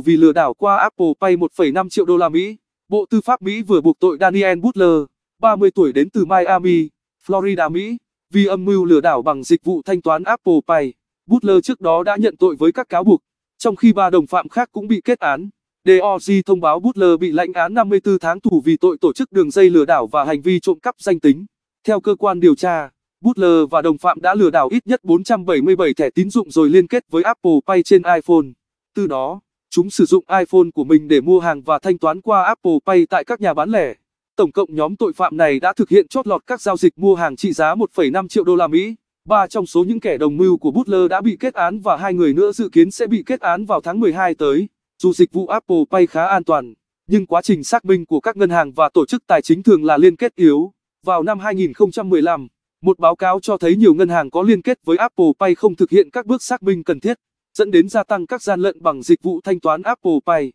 vì lừa đảo qua Apple Pay 1,5 triệu đô la Mỹ. Bộ Tư pháp Mỹ vừa buộc tội Daniel Butler, 30 tuổi đến từ Miami, Florida, Mỹ, vì âm mưu lừa đảo bằng dịch vụ thanh toán Apple Pay. Butler trước đó đã nhận tội với các cáo buộc, trong khi ba đồng phạm khác cũng bị kết án. DOJ thông báo Butler bị lãnh án 54 tháng tù vì tội tổ chức đường dây lừa đảo và hành vi trộm cắp danh tính. Theo cơ quan điều tra, Butler và đồng phạm đã lừa đảo ít nhất 477 thẻ tín dụng rồi liên kết với Apple Pay trên iPhone. Từ đó, Chúng sử dụng iPhone của mình để mua hàng và thanh toán qua Apple Pay tại các nhà bán lẻ. Tổng cộng nhóm tội phạm này đã thực hiện chót lọt các giao dịch mua hàng trị giá 1,5 triệu đô la Mỹ. Ba trong số những kẻ đồng mưu của Butler đã bị kết án và hai người nữa dự kiến sẽ bị kết án vào tháng 12 tới. Dù dịch vụ Apple Pay khá an toàn, nhưng quá trình xác minh của các ngân hàng và tổ chức tài chính thường là liên kết yếu. Vào năm 2015, một báo cáo cho thấy nhiều ngân hàng có liên kết với Apple Pay không thực hiện các bước xác minh cần thiết dẫn đến gia tăng các gian lận bằng dịch vụ thanh toán Apple Pay.